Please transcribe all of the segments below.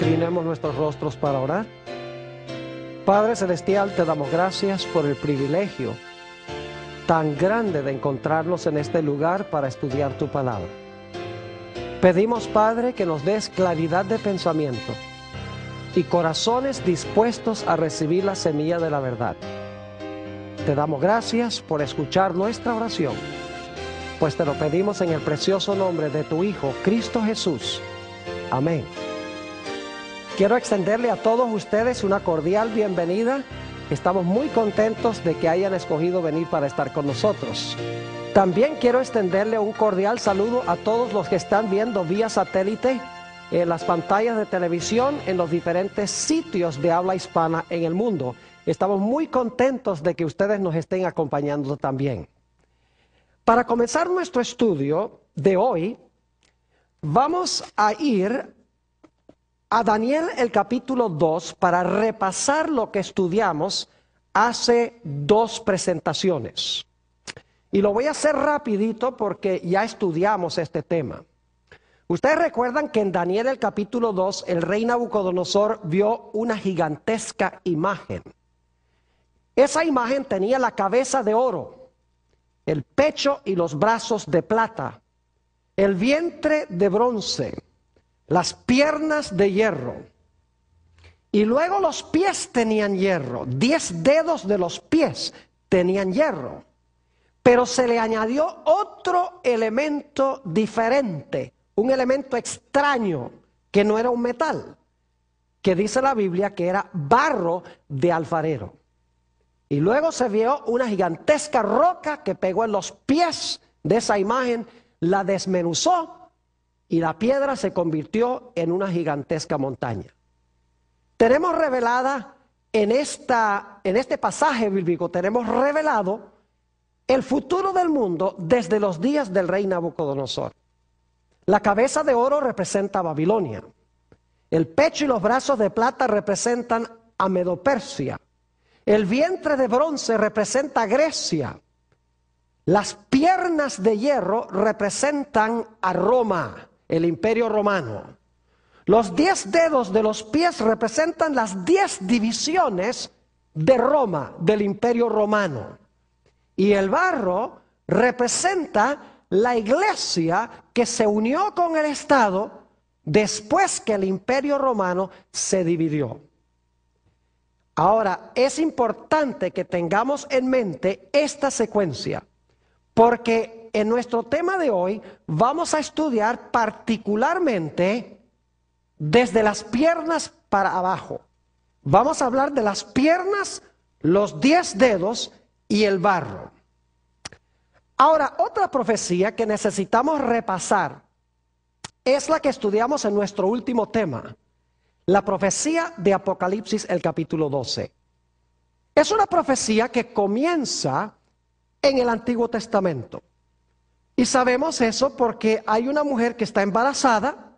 Inclinemos nuestros rostros para orar. Padre Celestial, te damos gracias por el privilegio tan grande de encontrarnos en este lugar para estudiar tu palabra. Pedimos, Padre, que nos des claridad de pensamiento y corazones dispuestos a recibir la semilla de la verdad. Te damos gracias por escuchar nuestra oración, pues te lo pedimos en el precioso nombre de tu Hijo, Cristo Jesús. Amén. Quiero extenderle a todos ustedes una cordial bienvenida. Estamos muy contentos de que hayan escogido venir para estar con nosotros. También quiero extenderle un cordial saludo a todos los que están viendo vía satélite en las pantallas de televisión en los diferentes sitios de habla hispana en el mundo. Estamos muy contentos de que ustedes nos estén acompañando también. Para comenzar nuestro estudio de hoy, vamos a ir a Daniel el capítulo 2 para repasar lo que estudiamos hace dos presentaciones. Y lo voy a hacer rapidito porque ya estudiamos este tema. Ustedes recuerdan que en Daniel el capítulo 2 el rey Nabucodonosor vio una gigantesca imagen. Esa imagen tenía la cabeza de oro, el pecho y los brazos de plata, el vientre de bronce, las piernas de hierro. Y luego los pies tenían hierro, diez dedos de los pies tenían hierro. Pero se le añadió otro elemento diferente, un elemento extraño, que no era un metal, que dice la Biblia que era barro de alfarero. Y luego se vio una gigantesca roca que pegó en los pies de esa imagen, la desmenuzó y la piedra se convirtió en una gigantesca montaña. Tenemos revelada en, esta, en este pasaje bíblico, tenemos revelado el futuro del mundo desde los días del rey Nabucodonosor. La cabeza de oro representa Babilonia. El pecho y los brazos de plata representan a Medopersia. El vientre de bronce representa a Grecia. Las piernas de hierro representan a Roma el imperio romano. Los diez dedos de los pies representan las diez divisiones de Roma, del imperio romano. Y el barro representa la iglesia que se unió con el Estado después que el imperio romano se dividió. Ahora, es importante que tengamos en mente esta secuencia, porque en nuestro tema de hoy vamos a estudiar particularmente desde las piernas para abajo. Vamos a hablar de las piernas, los diez dedos y el barro. Ahora, otra profecía que necesitamos repasar es la que estudiamos en nuestro último tema, la profecía de Apocalipsis, el capítulo 12. Es una profecía que comienza en el Antiguo Testamento. Y sabemos eso porque hay una mujer que está embarazada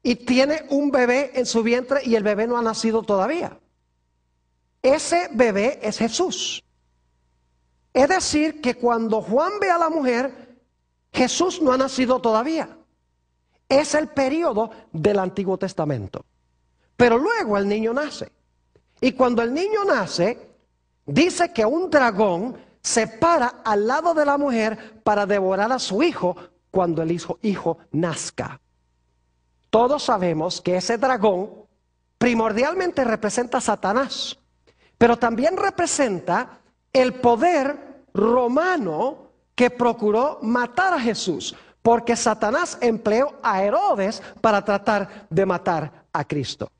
y tiene un bebé en su vientre y el bebé no ha nacido todavía. Ese bebé es Jesús. Es decir, que cuando Juan ve a la mujer, Jesús no ha nacido todavía. Es el periodo del Antiguo Testamento. Pero luego el niño nace. Y cuando el niño nace, dice que un dragón se para al lado de la mujer para devorar a su hijo cuando el hijo, hijo nazca. Todos sabemos que ese dragón primordialmente representa a Satanás, pero también representa el poder romano que procuró matar a Jesús, porque Satanás empleó a Herodes para tratar de matar a Cristo.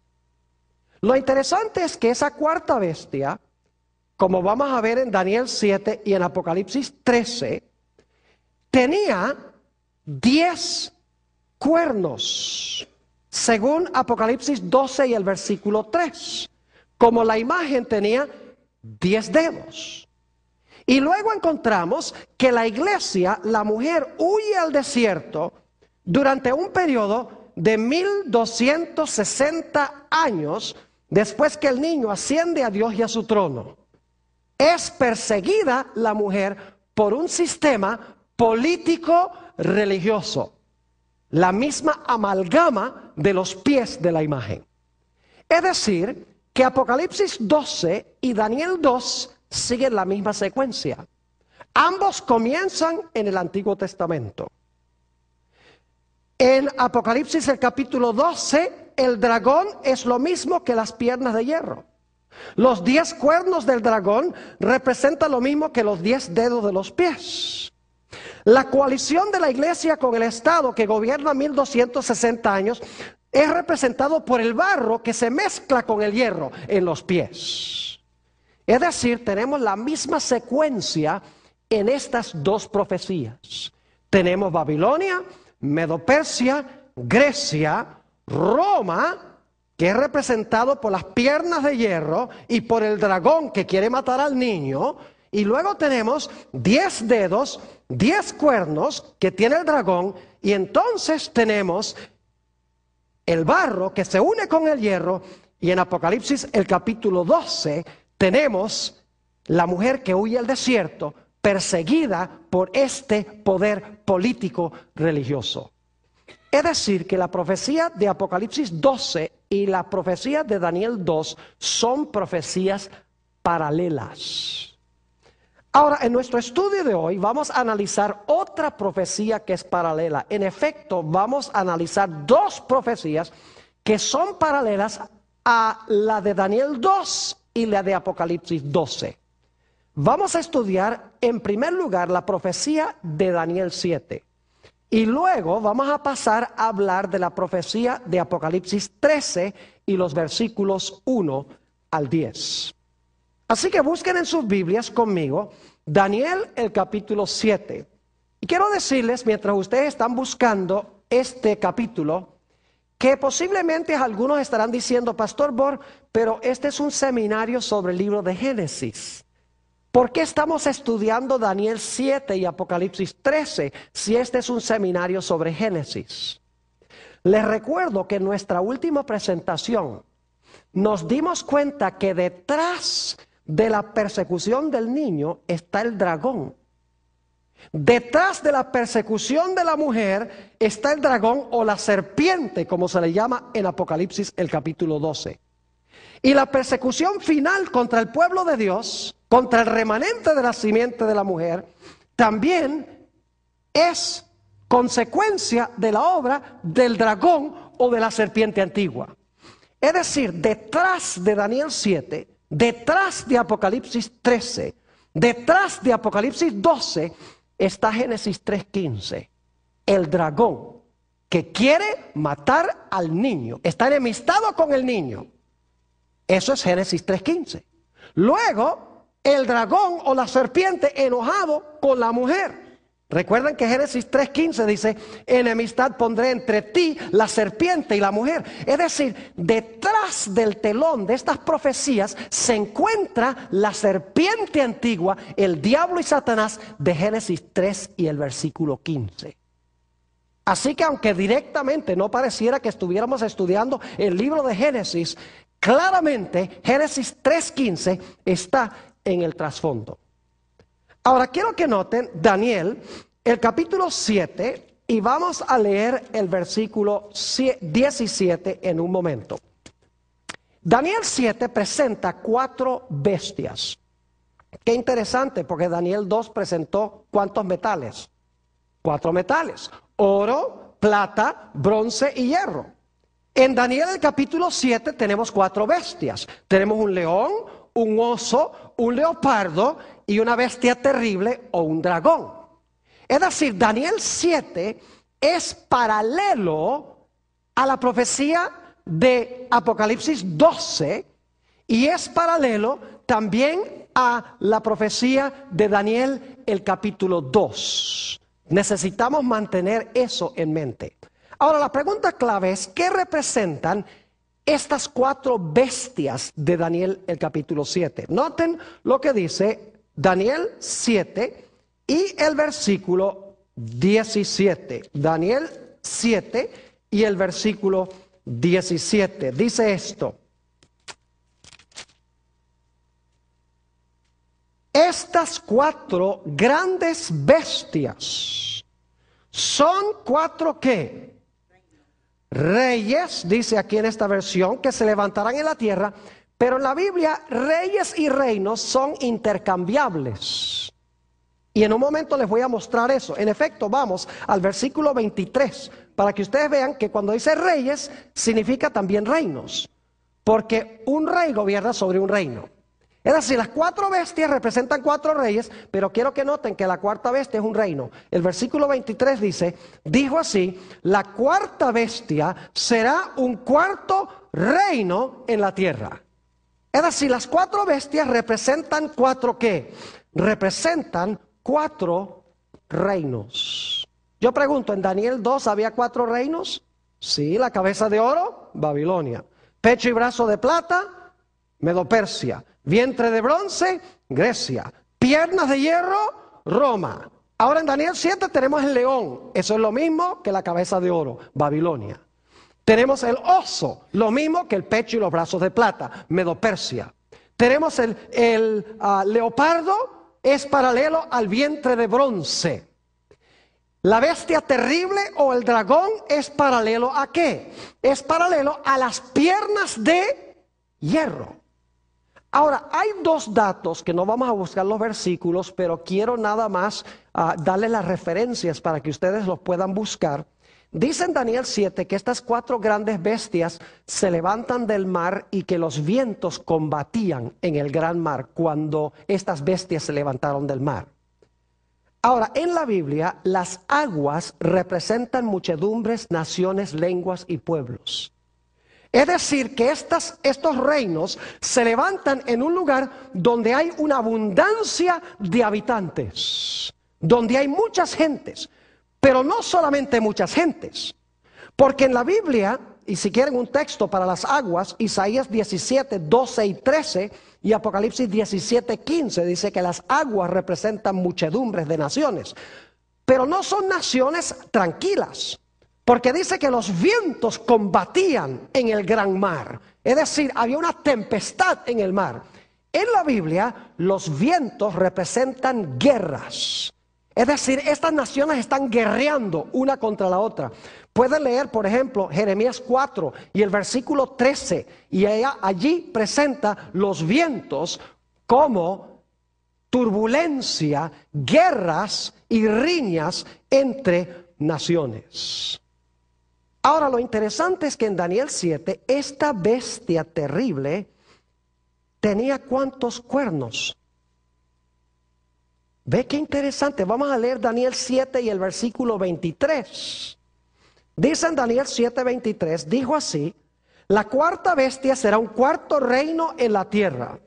Lo interesante es que esa cuarta bestia como vamos a ver en Daniel 7 y en Apocalipsis 13, tenía 10 cuernos, según Apocalipsis 12 y el versículo 3, como la imagen tenía 10 dedos. Y luego encontramos que la iglesia, la mujer, huye al desierto durante un periodo de 1260 años después que el niño asciende a Dios y a su trono es perseguida la mujer por un sistema político religioso, la misma amalgama de los pies de la imagen. Es decir, que Apocalipsis 12 y Daniel 2 siguen la misma secuencia. Ambos comienzan en el Antiguo Testamento. En Apocalipsis el capítulo 12, el dragón es lo mismo que las piernas de hierro. Los diez cuernos del dragón representan lo mismo que los diez dedos de los pies. La coalición de la iglesia con el Estado que gobierna 1260 años es representado por el barro que se mezcla con el hierro en los pies. Es decir, tenemos la misma secuencia en estas dos profecías. Tenemos Babilonia, Medopersia, Grecia, Roma que es representado por las piernas de hierro y por el dragón que quiere matar al niño. Y luego tenemos diez dedos, diez cuernos que tiene el dragón. Y entonces tenemos el barro que se une con el hierro. Y en Apocalipsis, el capítulo 12, tenemos la mujer que huye al desierto, perseguida por este poder político religioso. Es decir, que la profecía de Apocalipsis 12 y la profecía de Daniel 2 son profecías paralelas. Ahora, en nuestro estudio de hoy vamos a analizar otra profecía que es paralela. En efecto, vamos a analizar dos profecías que son paralelas a la de Daniel 2 y la de Apocalipsis 12. Vamos a estudiar en primer lugar la profecía de Daniel 7. Y luego vamos a pasar a hablar de la profecía de Apocalipsis 13 y los versículos 1 al 10. Así que busquen en sus Biblias conmigo Daniel el capítulo 7. Y quiero decirles, mientras ustedes están buscando este capítulo, que posiblemente algunos estarán diciendo, Pastor Bor, pero este es un seminario sobre el libro de Génesis. ¿Por qué estamos estudiando Daniel 7 y Apocalipsis 13 si este es un seminario sobre Génesis? Les recuerdo que en nuestra última presentación nos dimos cuenta que detrás de la persecución del niño está el dragón. Detrás de la persecución de la mujer está el dragón o la serpiente, como se le llama en Apocalipsis el capítulo 12. Y la persecución final contra el pueblo de Dios, contra el remanente de la simiente de la mujer, también es consecuencia de la obra del dragón o de la serpiente antigua. Es decir, detrás de Daniel 7, detrás de Apocalipsis 13, detrás de Apocalipsis 12, está Génesis 3.15. El dragón que quiere matar al niño, está enemistado con el niño. Eso es Génesis 3.15. Luego, el dragón o la serpiente enojado con la mujer. Recuerden que Génesis 3.15 dice, enemistad pondré entre ti, la serpiente y la mujer. Es decir, detrás del telón de estas profecías se encuentra la serpiente antigua, el diablo y Satanás de Génesis 3 y el versículo 15. Así que aunque directamente no pareciera que estuviéramos estudiando el libro de Génesis, Claramente, Génesis 3.15 está en el trasfondo. Ahora quiero que noten Daniel, el capítulo 7, y vamos a leer el versículo 17 en un momento. Daniel 7 presenta cuatro bestias. Qué interesante, porque Daniel 2 presentó cuántos metales. Cuatro metales. Oro, plata, bronce y hierro. En Daniel el capítulo 7 tenemos cuatro bestias. Tenemos un león, un oso, un leopardo y una bestia terrible o un dragón. Es decir, Daniel 7 es paralelo a la profecía de Apocalipsis 12 y es paralelo también a la profecía de Daniel el capítulo 2. Necesitamos mantener eso en mente. Ahora la pregunta clave es, ¿qué representan estas cuatro bestias de Daniel el capítulo 7? Noten lo que dice Daniel 7 y el versículo 17. Daniel 7 y el versículo 17. Dice esto. Estas cuatro grandes bestias son cuatro que Reyes, dice aquí en esta versión, que se levantarán en la tierra, pero en la Biblia reyes y reinos son intercambiables. Y en un momento les voy a mostrar eso. En efecto, vamos al versículo 23, para que ustedes vean que cuando dice reyes, significa también reinos, porque un rey gobierna sobre un reino. Es decir, las cuatro bestias representan cuatro reyes, pero quiero que noten que la cuarta bestia es un reino. El versículo 23 dice, dijo así, la cuarta bestia será un cuarto reino en la tierra. Es así las cuatro bestias representan cuatro qué? Representan cuatro reinos. Yo pregunto, ¿en Daniel 2 había cuatro reinos? Sí, la cabeza de oro, Babilonia. Pecho y brazo de plata, Medopersia. Vientre de bronce, Grecia. Piernas de hierro, Roma. Ahora en Daniel 7 tenemos el león. Eso es lo mismo que la cabeza de oro, Babilonia. Tenemos el oso, lo mismo que el pecho y los brazos de plata, Medopersia. Tenemos el, ah, leopardo, es paralelo al vientre de bronce. La bestia terrible o el dragón es paralelo a qué? Es paralelo a las piernas de hierro. Ahora, hay dos datos que no vamos a buscar los versículos, pero quiero nada más ah, darle las referencias para que ustedes los puedan buscar. Dice en Daniel 7 que estas cuatro grandes bestias se levantan del mar y que los vientos combatían en el gran mar cuando estas bestias se levantaron del mar. Ahora, en la Biblia, las aguas representan muchedumbres, naciones, lenguas y pueblos. Es decir, que estas, estos reinos se levantan en un lugar donde hay una abundancia de habitantes, donde hay muchas gentes, pero no solamente muchas gentes, porque en la Biblia, y si quieren un texto para las aguas, Isaías 17, 12 y 13 y Apocalipsis 17, 15 dice que las aguas representan muchedumbres de naciones, pero no son naciones tranquilas. Porque dice que los vientos combatían en el gran mar. Es decir, había una tempestad en el mar. En la Biblia, los vientos representan guerras. Es decir, estas naciones están guerreando una contra la otra. Puede leer, por ejemplo, Jeremías 4 y el versículo 13, y allí presenta los vientos como turbulencia, guerras y riñas entre naciones. Ahora lo interesante es que en Daniel 7, esta bestia terrible tenía cuántos cuernos. Ve qué interesante. Vamos a leer Daniel 7 y el versículo 23. Dice en Daniel 7, 23, dijo así, la cuarta bestia será un cuarto reino en la tierra,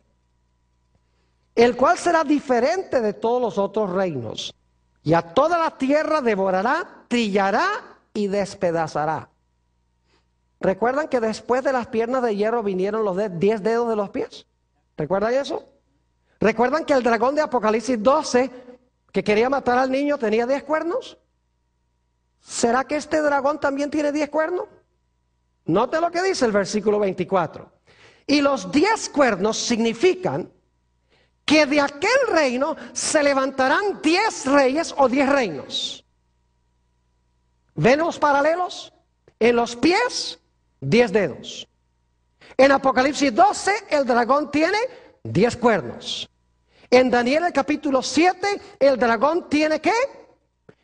el cual será diferente de todos los otros reinos. Y a toda la tierra devorará, trillará y despedazará. ¿Recuerdan que después de las piernas de hierro vinieron los 10 dedos de los pies? ¿Recuerdan eso? ¿Recuerdan que el dragón de Apocalipsis 12, que quería matar al niño, tenía 10 cuernos? ¿Será que este dragón también tiene 10 cuernos? Note lo que dice el versículo 24. Y los 10 cuernos significan que de aquel reino se levantarán diez reyes o diez reinos. ¿Ven los paralelos? En los pies, diez dedos. En Apocalipsis 12, el dragón tiene diez cuernos. En Daniel el capítulo 7, el dragón tiene qué?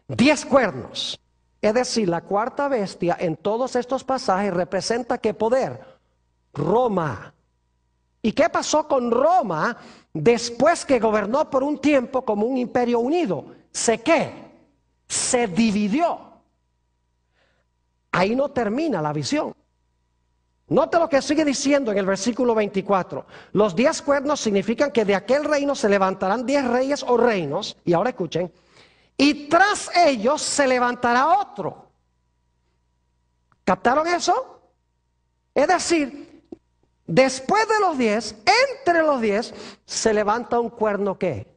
Diez cuernos. Es decir, la cuarta bestia en todos estos pasajes representa qué poder? Roma. ¿Y qué pasó con Roma después que gobernó por un tiempo como un imperio unido? Se qué? Se dividió ahí no termina la visión. Note lo que sigue diciendo en el versículo 24. Los diez cuernos significan que de aquel reino se levantarán diez reyes o reinos, y ahora escuchen, y tras ellos se levantará otro. ¿Captaron eso? Es decir, después de los diez, entre los diez, se levanta un cuerno que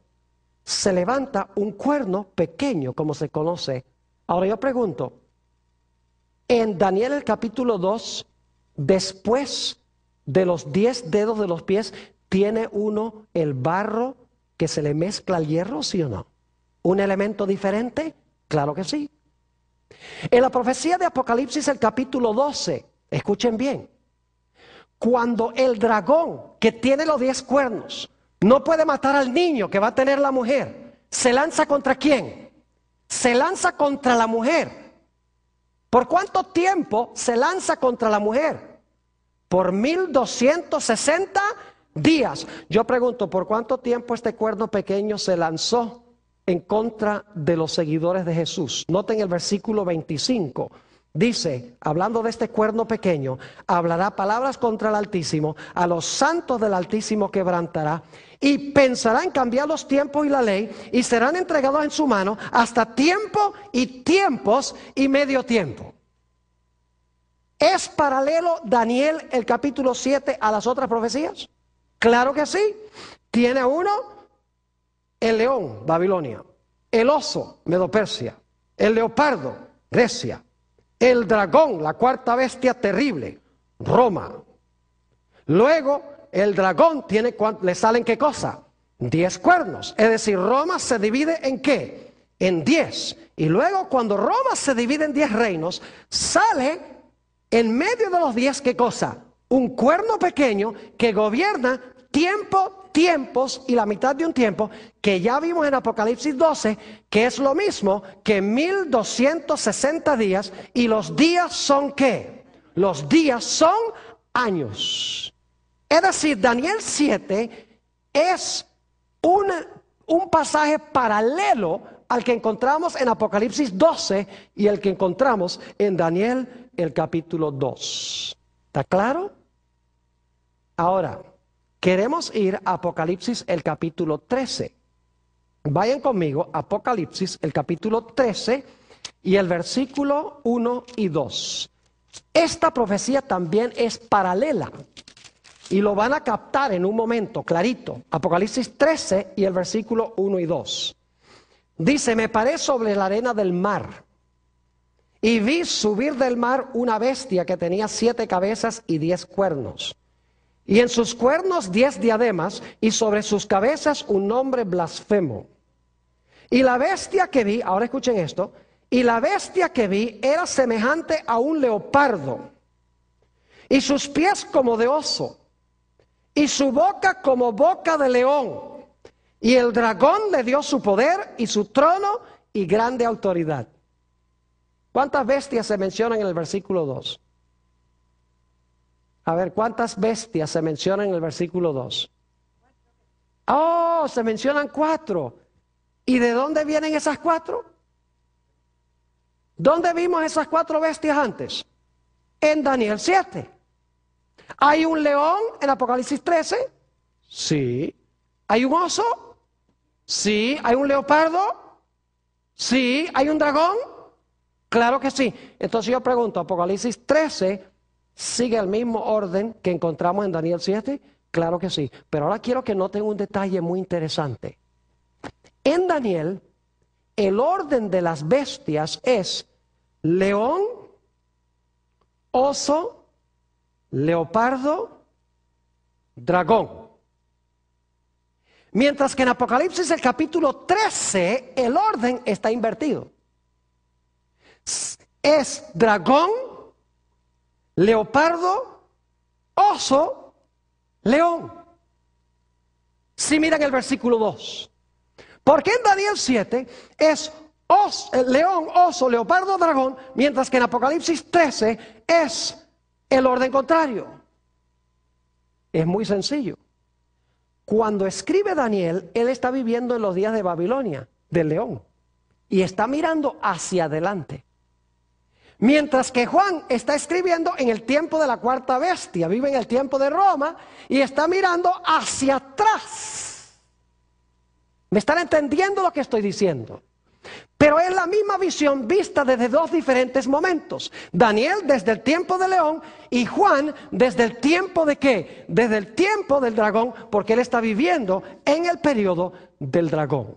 se levanta un cuerno pequeño, como se conoce. Ahora yo pregunto, en Daniel el capítulo 2, después de los diez dedos de los pies, tiene uno el barro que se le mezcla al hierro, sí o no. ¿Un elemento diferente? Claro que sí. En la profecía de Apocalipsis el capítulo 12, escuchen bien, cuando el dragón que tiene los diez cuernos no puede matar al niño que va a tener la mujer, se lanza contra quién? Se lanza contra la mujer ¿Por cuánto tiempo se lanza contra la mujer? Por 1260 días. Yo pregunto, ¿por cuánto tiempo este cuerno pequeño se lanzó en contra de los seguidores de Jesús? Noten el versículo 25 dice, hablando de este cuerno pequeño, hablará palabras contra el Altísimo, a los santos del Altísimo quebrantará, y pensará en cambiar los tiempos y la ley, y serán entregados en su mano hasta tiempo y tiempos y medio tiempo. ¿Es paralelo Daniel el capítulo 7 a las otras profecías? Claro que sí. Tiene uno el león, Babilonia, el oso, Medopersia, el leopardo, Grecia, el dragón, la cuarta bestia terrible, Roma. Luego, el dragón tiene, le salen qué cosa? Diez cuernos. Es decir, Roma se divide en qué? En diez. Y luego, cuando Roma se divide en diez reinos, sale en medio de los diez qué cosa? Un cuerno pequeño que gobierna tiempo, tiempos y la mitad de un tiempo, que ya vimos en Apocalipsis 12, que es lo mismo que 1260 días, y los días son qué? Los días son años. Es decir, Daniel 7 es un, un pasaje paralelo al que encontramos en Apocalipsis 12 y el que encontramos en Daniel el capítulo 2. ¿Está claro? Ahora, Queremos ir a Apocalipsis el capítulo 13. Vayan conmigo, Apocalipsis el capítulo 13 y el versículo 1 y 2. Esta profecía también es paralela y lo van a captar en un momento clarito. Apocalipsis 13 y el versículo 1 y 2. Dice, me paré sobre la arena del mar y vi subir del mar una bestia que tenía siete cabezas y diez cuernos y en sus cuernos diez diademas, y sobre sus cabezas un nombre blasfemo. Y la bestia que vi, ahora escuchen esto, y la bestia que vi era semejante a un leopardo, y sus pies como de oso, y su boca como boca de león. Y el dragón le dio su poder y su trono y grande autoridad. ¿Cuántas bestias se mencionan en el versículo 2? A ver, ¿cuántas bestias se mencionan en el versículo 2? Oh, se mencionan cuatro. ¿Y de dónde vienen esas cuatro? ¿Dónde vimos esas cuatro bestias antes? En Daniel 7. ¿Hay un león en Apocalipsis 13? Sí. ¿Hay un oso? Sí. ¿Hay un leopardo? Sí. ¿Hay un dragón? Claro que sí. Entonces yo pregunto, Apocalipsis 13 ¿Sigue el mismo orden que encontramos en Daniel 7? Claro que sí. Pero ahora quiero que noten un detalle muy interesante. En Daniel, el orden de las bestias es león, oso, leopardo, dragón. Mientras que en Apocalipsis el capítulo 13 el orden está invertido. Es dragón, leopardo, oso, león. Si miran el versículo 2. Porque en Daniel 7 es eh, león, oso, leopardo, dragón, mientras que en Apocalipsis 13 es el orden contrario. Es muy sencillo. Cuando escribe Daniel, él está viviendo en los días de Babilonia, del león, y está mirando hacia adelante. Mientras que Juan está escribiendo en el tiempo de la cuarta bestia, vive en el tiempo de Roma y está mirando hacia atrás. ¿Me están entendiendo lo que estoy diciendo? Pero es la misma visión vista desde dos diferentes momentos. Daniel desde el tiempo de león y Juan desde el tiempo de qué? Desde el tiempo del dragón, porque él está viviendo en el periodo del dragón.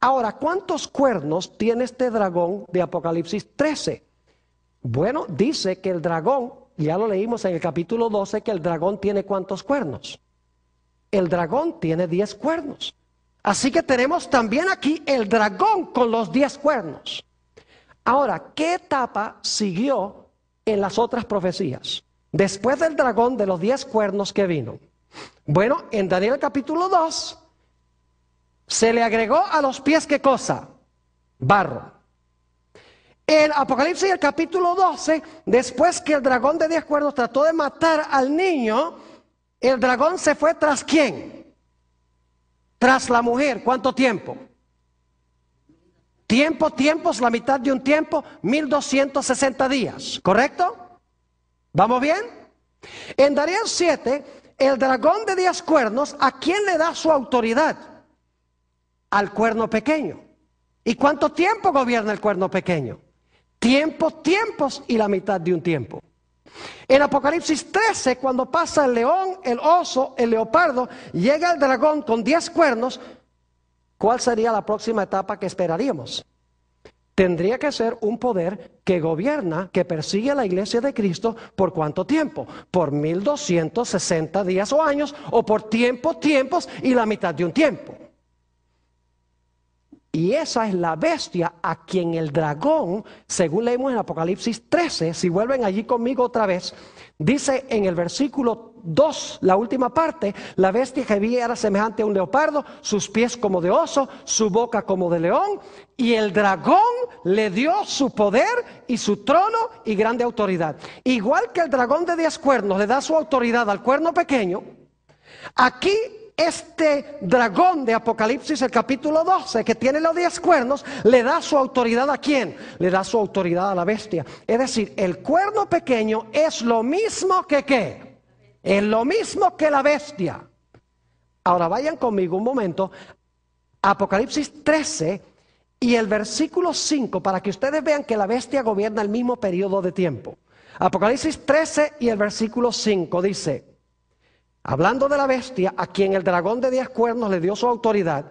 Ahora, ¿cuántos cuernos tiene este dragón de Apocalipsis 13? Bueno, dice que el dragón, ya lo leímos en el capítulo 12, que el dragón tiene cuántos cuernos. El dragón tiene 10 cuernos. Así que tenemos también aquí el dragón con los 10 cuernos. Ahora, ¿qué etapa siguió en las otras profecías? Después del dragón de los 10 cuernos que vino. Bueno, en Daniel capítulo 2 se le agregó a los pies qué cosa? Barro. En Apocalipsis, el capítulo 12, después que el dragón de diez cuernos trató de matar al niño, el dragón se fue tras quién? Tras la mujer. ¿Cuánto tiempo? Tiempo, tiempos, la mitad de un tiempo, 1260 días. ¿Correcto? ¿Vamos bien? En Daniel 7, el dragón de diez cuernos, ¿a quién le da su autoridad? al cuerno pequeño. ¿Y cuánto tiempo gobierna el cuerno pequeño? tiempo, tiempos y la mitad de un tiempo. En Apocalipsis 13, cuando pasa el león, el oso, el leopardo, llega el dragón con diez cuernos, ¿cuál sería la próxima etapa que esperaríamos? Tendría que ser un poder que gobierna, que persigue a la iglesia de Cristo por cuánto tiempo? Por 1260 días o años, o por tiempo, tiempos y la mitad de un tiempo. Y esa es la bestia a quien el dragón, según leemos en Apocalipsis 13, si vuelven allí conmigo otra vez, dice en el versículo 2, la última parte, la bestia que vi era semejante a un leopardo, sus pies como de oso, su boca como de león, y el dragón le dio su poder y su trono y grande autoridad. Igual que el dragón de diez cuernos le da su autoridad al cuerno pequeño, aquí este dragón de Apocalipsis, el capítulo 12, que tiene los 10 cuernos, le da su autoridad a quién? Le da su autoridad a la bestia. Es decir, el cuerno pequeño es lo mismo que qué? Es lo mismo que la bestia. Ahora vayan conmigo un momento. Apocalipsis 13 y el versículo 5 para que ustedes vean que la bestia gobierna el mismo periodo de tiempo. Apocalipsis 13 y el versículo 5 dice, hablando de la bestia, a quien el dragón de diez cuernos le dio su autoridad,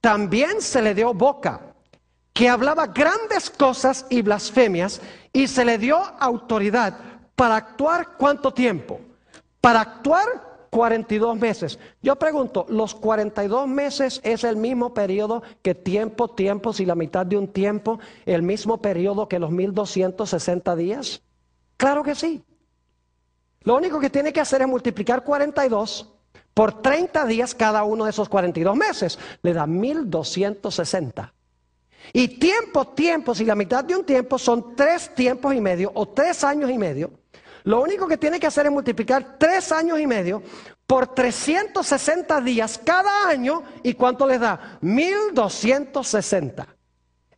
también se le dio boca, que hablaba grandes cosas y blasfemias, y se le dio autoridad para actuar cuánto tiempo? Para actuar 42 meses. Yo pregunto, ¿los 42 meses es el mismo periodo que tiempo, tiempos y la mitad de un tiempo, el mismo periodo que los 1260 días? Claro que sí. Lo único que tiene que hacer es multiplicar 42 por 30 días cada uno de esos 42 meses. Le da 1260. Y tiempos, tiempos, y la mitad de un tiempo son tres tiempos y medio o tres años y medio. Lo único que tiene que hacer es multiplicar tres años y medio por 360 días cada año. ¿Y cuánto les da? 1260.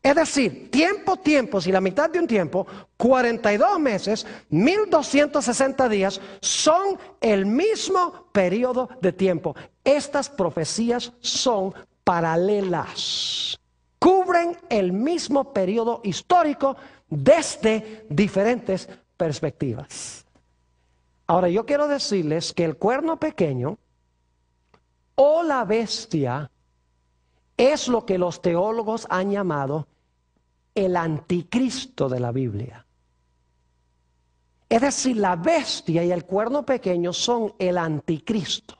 Es decir, tiempo, tiempos y la mitad de un tiempo, 42 meses, 1260 días, son el mismo periodo de tiempo. Estas profecías son paralelas. Cubren el mismo periodo histórico desde diferentes perspectivas. Ahora yo quiero decirles que el cuerno pequeño o la bestia es lo que los teólogos han llamado el anticristo de la Biblia. Es decir, la bestia y el cuerno pequeño son el anticristo.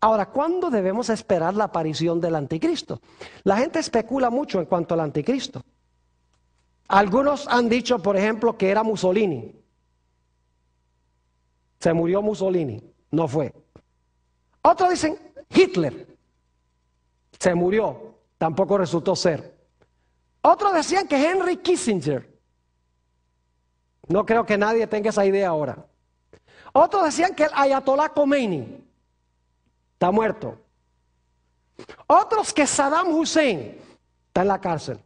Ahora, ¿cuándo debemos esperar la aparición del anticristo? La gente especula mucho en cuanto al anticristo. Algunos han dicho, por ejemplo, que era Mussolini. Se murió Mussolini, no fue. Otros dicen Hitler. Se murió, tampoco resultó ser. Otros decían que Henry Kissinger. No creo que nadie tenga esa idea ahora. Otros decían que el Ayatollah Khomeini está muerto. Otros que Saddam Hussein está en la cárcel.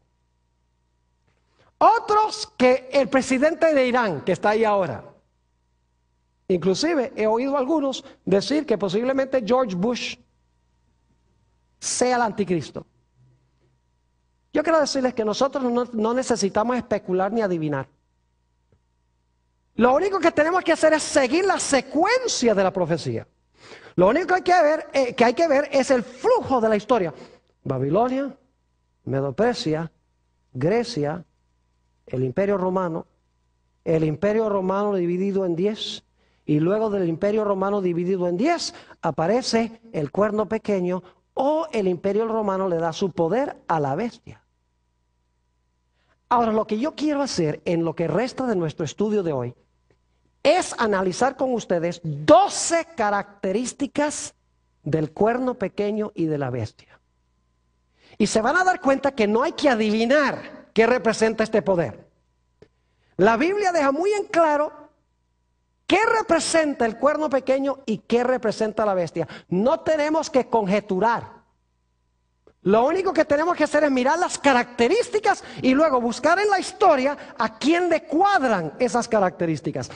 Otros que el presidente de Irán, que está ahí ahora. Inclusive he oído algunos decir que posiblemente George Bush sea el anticristo. Yo quiero decirles que nosotros no, necesitamos especular ni adivinar. Lo único que tenemos que hacer es seguir la secuencia de la profecía. Lo único que hay que ver, eh, que es el flujo de la historia. Babilonia, Medopresia, Grecia, el Imperio Romano, el Imperio Romano dividido en diez, y luego del Imperio Romano dividido en diez aparece el cuerno pequeño o el imperio romano le da su poder a la bestia. Ahora, lo que yo quiero hacer en lo que resta de nuestro estudio de hoy es analizar con ustedes 12 características del cuerno pequeño y de la bestia. Y se van a dar cuenta que no hay que adivinar qué representa este poder. La Biblia deja muy en claro ¿Qué representa el cuerno pequeño y qué representa la bestia? No tenemos que conjeturar. Lo único que tenemos que hacer es mirar las características y luego buscar en la historia a quién le cuadran esas características.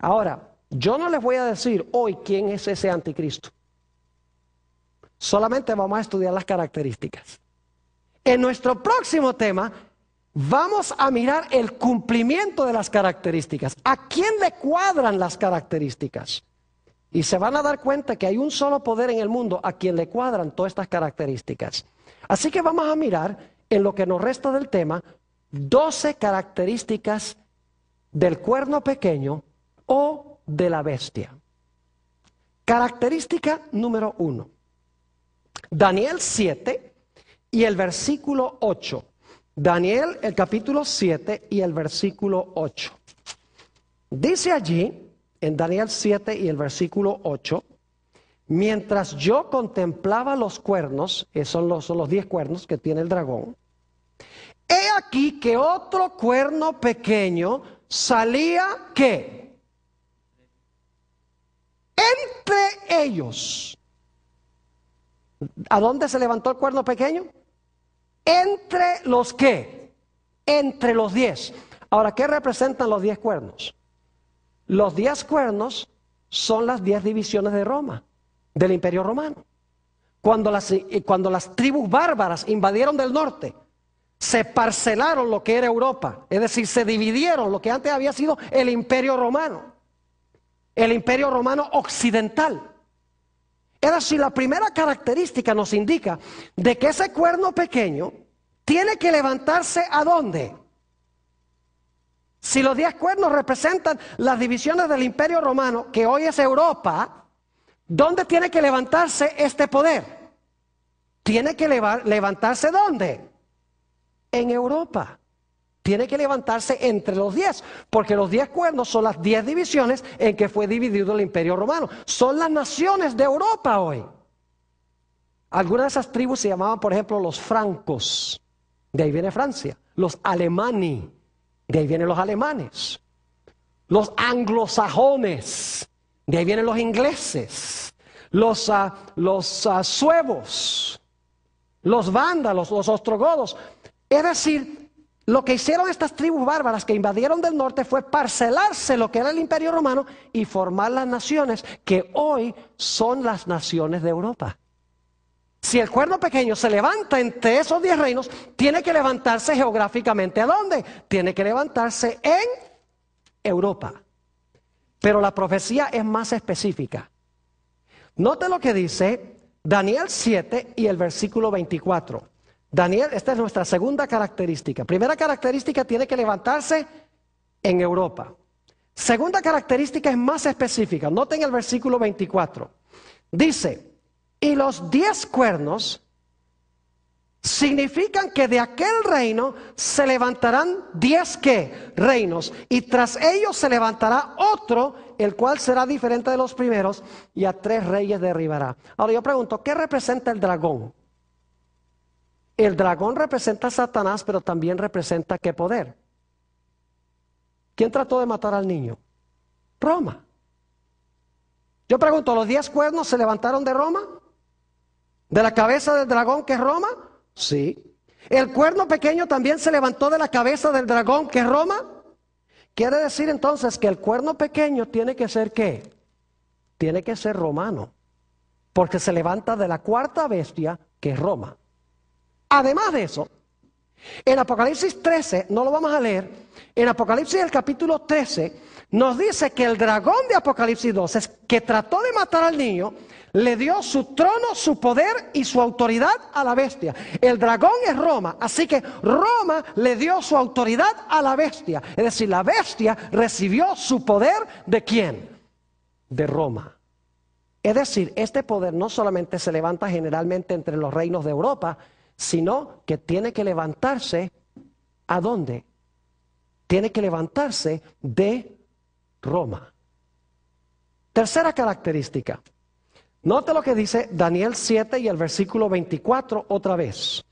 Ahora, yo no les voy a decir hoy quién es ese anticristo. Solamente vamos a estudiar las características. En nuestro próximo tema vamos a mirar el cumplimiento de las características. ¿A quién le cuadran las características? Y se van a dar cuenta que hay un solo poder en el mundo a quien le cuadran todas estas características. Así que vamos a mirar en lo que nos resta del tema 12 características del cuerno pequeño o de la bestia. Característica número uno. Daniel 7 y el versículo 8. Daniel el capítulo 7 y el versículo 8. Dice allí, en Daniel 7 y el versículo 8, mientras yo contemplaba los cuernos, esos son los, son los diez cuernos que tiene el dragón, he aquí que otro cuerno pequeño salía que entre ellos. ¿A dónde se levantó el cuerno pequeño? Entre los que, entre los diez. Ahora, ¿qué representan los diez cuernos? Los diez cuernos son las diez divisiones de Roma, del imperio romano. Cuando las, eh, cuando las tribus bárbaras invadieron del norte, se parcelaron lo que era Europa, es decir, se dividieron lo que antes había sido el imperio romano, el imperio romano occidental. Era si la primera característica nos indica de que ese cuerno pequeño tiene que levantarse a dónde. Si los diez cuernos representan las divisiones del imperio romano, que hoy es Europa, ¿dónde tiene que levantarse este poder? Tiene que levantarse dónde? En Europa tiene que levantarse entre los diez, porque los diez cuernos son las diez divisiones en que fue dividido el imperio romano. Son las naciones de Europa hoy. Algunas de esas tribus se llamaban, por ejemplo, los francos, de ahí viene Francia, los alemanes. de ahí vienen los alemanes, los anglosajones, de ahí vienen los ingleses, los, ah, los ah, suevos, los vándalos, los ostrogodos. Es decir, lo que hicieron estas tribus bárbaras que invadieron del norte fue parcelarse lo que era el imperio romano y formar las naciones que hoy son las naciones de Europa. Si el cuerno pequeño se levanta entre esos diez reinos, tiene que levantarse geográficamente. ¿A dónde? Tiene que levantarse en Europa. Pero la profecía es más específica. Note lo que dice Daniel 7 y el versículo 24. Daniel, esta es nuestra segunda característica. Primera característica tiene que levantarse en Europa. Segunda característica es más específica. Noten el versículo 24. Dice, y los diez cuernos significan que de aquel reino se levantarán diez qué reinos y tras ellos se levantará otro el cual será diferente de los primeros y a tres reyes derribará. Ahora yo pregunto, ¿qué representa el dragón? El dragón representa a Satanás, pero también representa qué poder. ¿Quién trató de matar al niño? Roma. Yo pregunto, ¿los diez cuernos se levantaron de Roma? ¿De la cabeza del dragón que es Roma? Sí. ¿El cuerno pequeño también se levantó de la cabeza del dragón que es Roma? Quiere decir entonces que el cuerno pequeño tiene que ser qué? Tiene que ser romano, porque se levanta de la cuarta bestia que es Roma. Además de eso, en Apocalipsis 13, no lo vamos a leer, en Apocalipsis el capítulo 13 nos dice que el dragón de Apocalipsis 12, que trató de matar al niño, le dio su trono, su poder y su autoridad a la bestia. El dragón es Roma, así que Roma le dio su autoridad a la bestia. Es decir, la bestia recibió su poder de quién? De Roma. Es decir, este poder no solamente se levanta generalmente entre los reinos de Europa, sino que tiene que levantarse a dónde? Tiene que levantarse de Roma. Tercera característica. Note lo que dice Daniel 7 y el versículo 24 otra vez.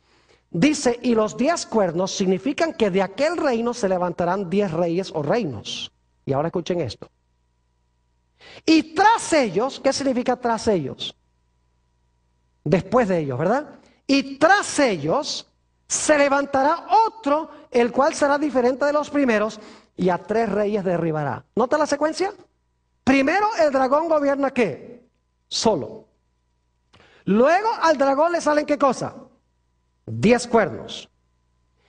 Dice, y los diez cuernos significan que de aquel reino se levantarán diez reyes o reinos. Y ahora escuchen esto. Y tras ellos, ¿qué significa tras ellos? Después de ellos, ¿verdad? Y tras ellos se levantará otro, el cual será diferente de los primeros, y a tres reyes derribará. ¿Nota la secuencia? Primero el dragón gobierna qué? Solo. Luego al dragón le salen qué cosa? Diez cuernos.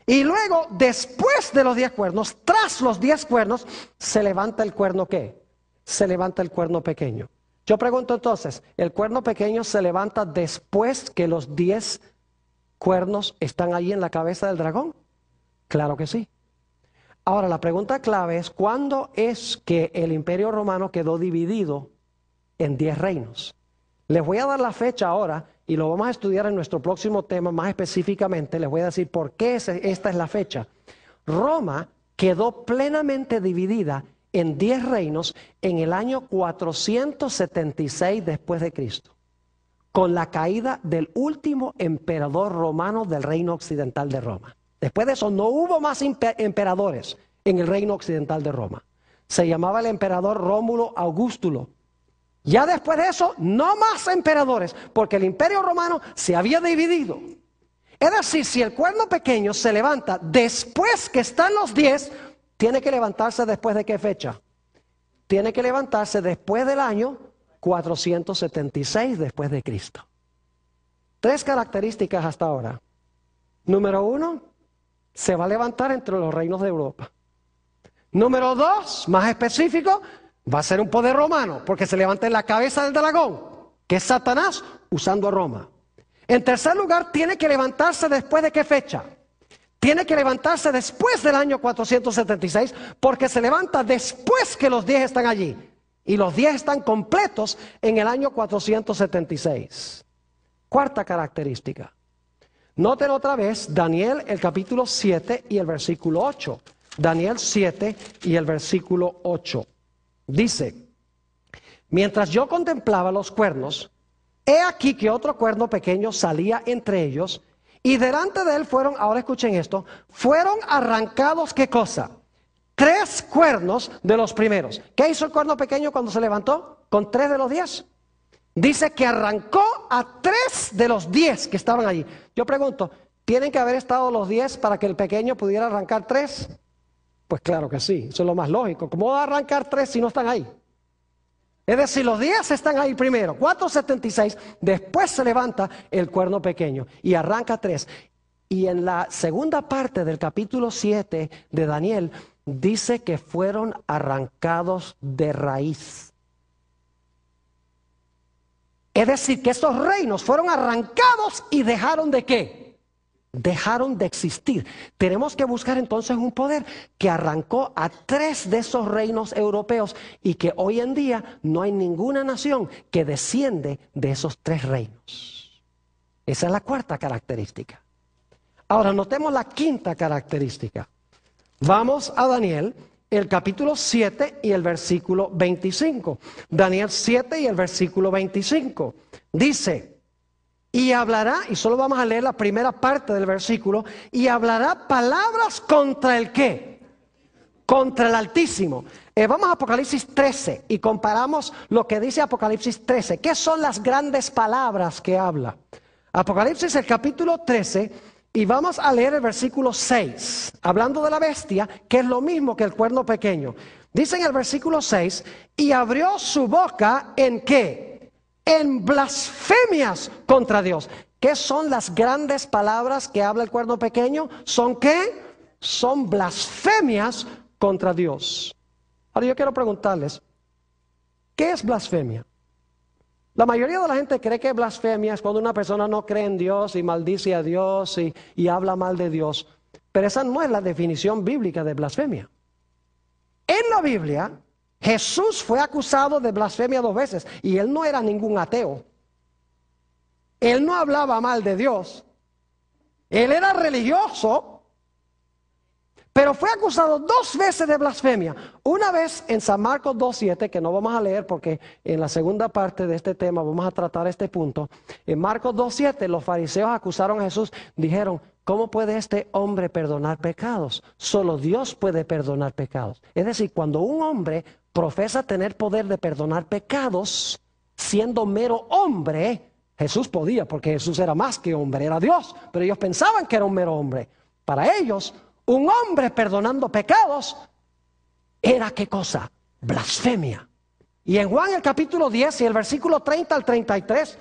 Y luego, después de los diez cuernos, tras los diez cuernos, se levanta el cuerno qué? Se levanta el cuerno pequeño. Yo pregunto entonces, ¿el cuerno pequeño se levanta después que los diez cuernos están ahí en la cabeza del dragón? Claro que sí. Ahora, la pregunta clave es, ¿cuándo es que el imperio romano quedó dividido en diez reinos? Les voy a dar la fecha ahora y lo vamos a estudiar en nuestro próximo tema más específicamente. Les voy a decir por qué esta es la fecha. Roma quedó plenamente dividida en diez reinos en el año 476 después de Cristo, con la caída del último emperador romano del reino occidental de Roma. Después de eso no hubo más emperadores en el reino occidental de Roma. Se llamaba el emperador Rómulo Augustulo. Ya después de eso, no más emperadores, porque el imperio romano se había dividido. Es decir, si el cuerno pequeño se levanta después que están los diez, tiene que levantarse después de qué fecha? Tiene que levantarse después del año 476 después de Cristo. Tres características hasta ahora. Número uno, se va a levantar entre los reinos de Europa. Número dos, más específico, va a ser un poder romano, porque se levanta en la cabeza del dragón, que es Satanás, usando a Roma. En tercer lugar, tiene que levantarse después de qué fecha? Tiene que levantarse después del año 476 porque se levanta después que los 10 están allí. Y los 10 están completos en el año 476. Cuarta característica. Noten otra vez Daniel el capítulo 7 y el versículo 8. Daniel 7 y el versículo 8. Dice, mientras yo contemplaba los cuernos, he aquí que otro cuerno pequeño salía entre ellos y delante de él fueron, ahora escuchen esto, fueron arrancados qué cosa? Tres cuernos de los primeros. ¿Qué hizo el cuerno pequeño cuando se levantó? Con tres de los diez. Dice que arrancó a tres de los diez que estaban allí. Yo pregunto, ¿tienen que haber estado los diez para que el pequeño pudiera arrancar tres? Pues claro que sí, eso es lo más lógico. ¿Cómo va a arrancar tres si no están ahí? Es decir, los días están ahí primero, 4.76, después se levanta el cuerno pequeño y arranca 3. Y en la segunda parte del capítulo 7 de Daniel dice que fueron arrancados de raíz. Es decir, que estos reinos fueron arrancados y dejaron de qué? dejaron de existir. Tenemos que buscar entonces un poder que arrancó a tres de esos reinos europeos y que hoy en día no hay ninguna nación que desciende de esos tres reinos. Esa es la cuarta característica. Ahora, notemos la quinta característica. Vamos a Daniel, el capítulo 7 y el versículo 25. Daniel 7 y el versículo 25. Dice, y hablará, y solo vamos a leer la primera parte del versículo, y hablará palabras contra el qué? Contra el Altísimo. Eh, vamos a Apocalipsis 13 y comparamos lo que dice Apocalipsis 13. ¿Qué son las grandes palabras que habla? Apocalipsis el capítulo 13 y vamos a leer el versículo 6, hablando de la bestia, que es lo mismo que el cuerno pequeño. Dice en el versículo 6, y abrió su boca en qué? en blasfemias contra Dios. ¿Qué son las grandes palabras que habla el cuerno pequeño? ¿Son qué? Son blasfemias contra Dios. Ahora yo quiero preguntarles, ¿qué es blasfemia? La mayoría de la gente cree que blasfemia es cuando una persona no cree en Dios y maldice a Dios y, y habla mal de Dios. Pero esa no es la definición bíblica de blasfemia. En la Biblia, Jesús fue acusado de blasfemia dos veces y él no era ningún ateo. Él no hablaba mal de Dios. Él era religioso, pero fue acusado dos veces de blasfemia. Una vez en San Marcos 2.7, que no vamos a leer porque en la segunda parte de este tema vamos a tratar este punto. En Marcos 2.7 los fariseos acusaron a Jesús, dijeron, ¿Cómo puede este hombre perdonar pecados? Solo Dios puede perdonar pecados. Es decir, cuando un hombre profesa tener poder de perdonar pecados, siendo mero hombre, Jesús podía, porque Jesús era más que hombre, era Dios, pero ellos pensaban que era un mero hombre. Para ellos, un hombre perdonando pecados era qué cosa? Blasfemia. Y en Juan el capítulo 10 y el versículo 30 al 33,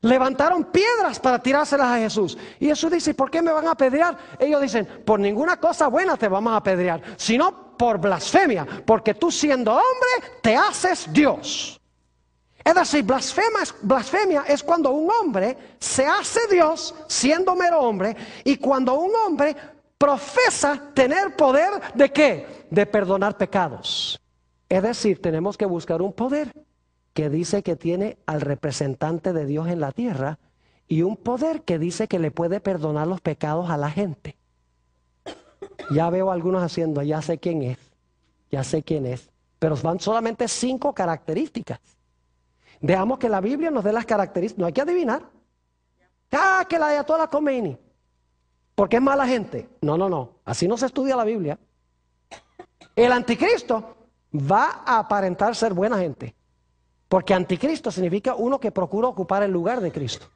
levantaron piedras para tirárselas a Jesús. Y Jesús dice, ¿por qué me van a apedrear? Ellos dicen, por ninguna cosa buena te vamos a apedrear, sino por blasfemia, porque tú siendo hombre te haces Dios. Es decir, blasfemia, blasfemia es cuando un hombre se hace Dios siendo mero hombre y cuando un hombre profesa tener poder de qué? De perdonar pecados. Es decir, tenemos que buscar un poder que dice que tiene al representante de Dios en la tierra y un poder que dice que le puede perdonar los pecados a la gente. Ya veo algunos haciendo, ya sé quién es, ya sé quién es. Pero van solamente cinco características. Veamos que la Biblia nos dé las características. No hay que adivinar. Ah, que la de a la comeni, Porque es mala gente. No, no, no. Así no se estudia la Biblia. El anticristo va a aparentar ser buena gente. Porque anticristo significa uno que procura ocupar el lugar de Cristo.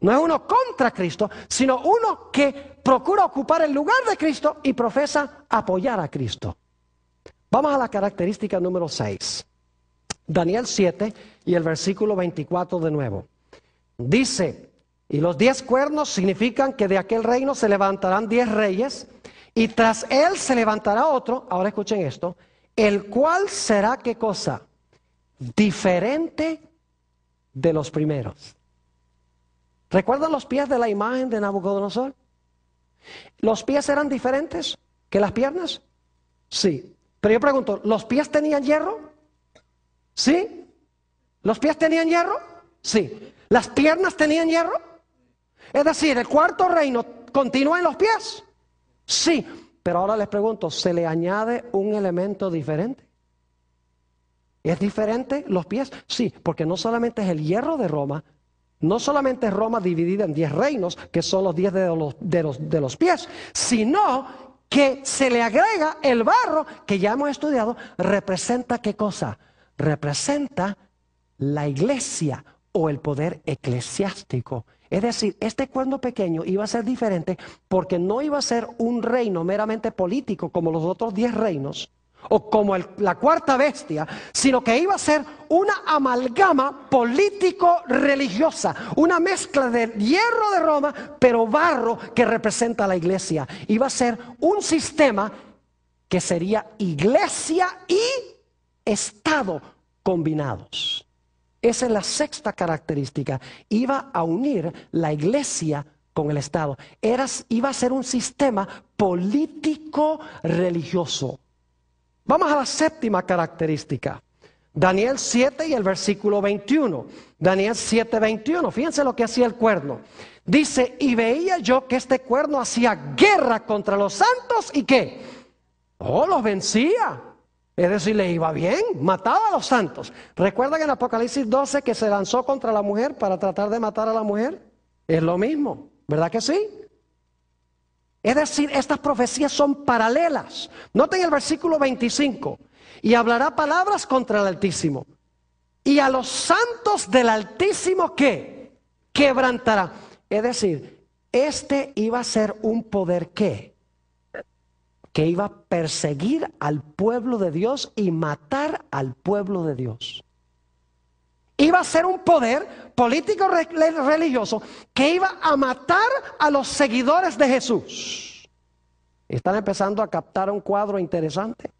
No es uno contra Cristo, sino uno que procura ocupar el lugar de Cristo y profesa apoyar a Cristo. Vamos a la característica número 6. Daniel 7 y el versículo 24 de nuevo. Dice, y los diez cuernos significan que de aquel reino se levantarán diez reyes y tras él se levantará otro, ahora escuchen esto, el cual será qué cosa? Diferente de los primeros. ¿Recuerdan los pies de la imagen de Nabucodonosor? ¿Los pies eran diferentes que las piernas? Sí. Pero yo pregunto, ¿los pies tenían hierro? ¿Sí? ¿Los pies tenían hierro? Sí. ¿Las piernas tenían hierro? Es decir, el cuarto reino continúa en los pies. Sí. Pero ahora les pregunto, ¿se le añade un elemento diferente? ¿Es diferente los pies? Sí, porque no solamente es el hierro de Roma, no solamente Roma dividida en diez reinos, que son los diez de los, de, los, de los pies, sino que se le agrega el barro, que ya hemos estudiado, representa qué cosa? Representa la iglesia o el poder eclesiástico. Es decir, este cuerno pequeño iba a ser diferente porque no iba a ser un reino meramente político como los otros diez reinos, o como la cuarta bestia, sino que iba a ser una amalgama político-religiosa, una mezcla de hierro de Roma, pero barro que representa la iglesia. Iba a ser un sistema que sería iglesia y Estado combinados. Esa es la sexta característica. Iba a unir la iglesia con el Estado. iba a ser un sistema político-religioso. Vamos a la séptima característica. Daniel 7 y el versículo 21. Daniel 7, 21. Fíjense lo que hacía el cuerno. Dice, y veía yo que este cuerno hacía guerra contra los santos y que, oh, los vencía. Es decir, le iba bien, mataba a los santos. ¿Recuerdan en Apocalipsis 12 que se lanzó contra la mujer para tratar de matar a la mujer? Es lo mismo, ¿verdad que sí? Es decir, estas profecías son paralelas. Noten el versículo 25. Y hablará palabras contra el Altísimo. Y a los santos del Altísimo que quebrantará. Es decir, este iba a ser un poder que que iba a perseguir al pueblo de Dios y matar al pueblo de Dios iba a ser un poder político religioso que iba a matar a los seguidores de Jesús. Están empezando a captar un cuadro interesante.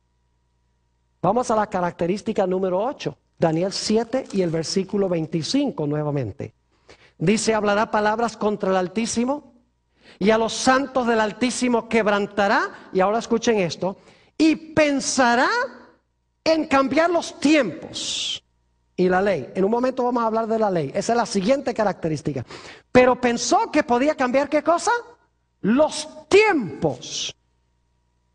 Vamos a la característica número 8, Daniel 7 y el versículo 25 nuevamente. Dice, hablará palabras contra el Altísimo y a los santos del Altísimo quebrantará. Y ahora escuchen esto. Y pensará en cambiar los tiempos y la ley. En un momento vamos a hablar de la ley. Esa es la siguiente característica. Pero pensó que podía cambiar qué cosa? Los tiempos.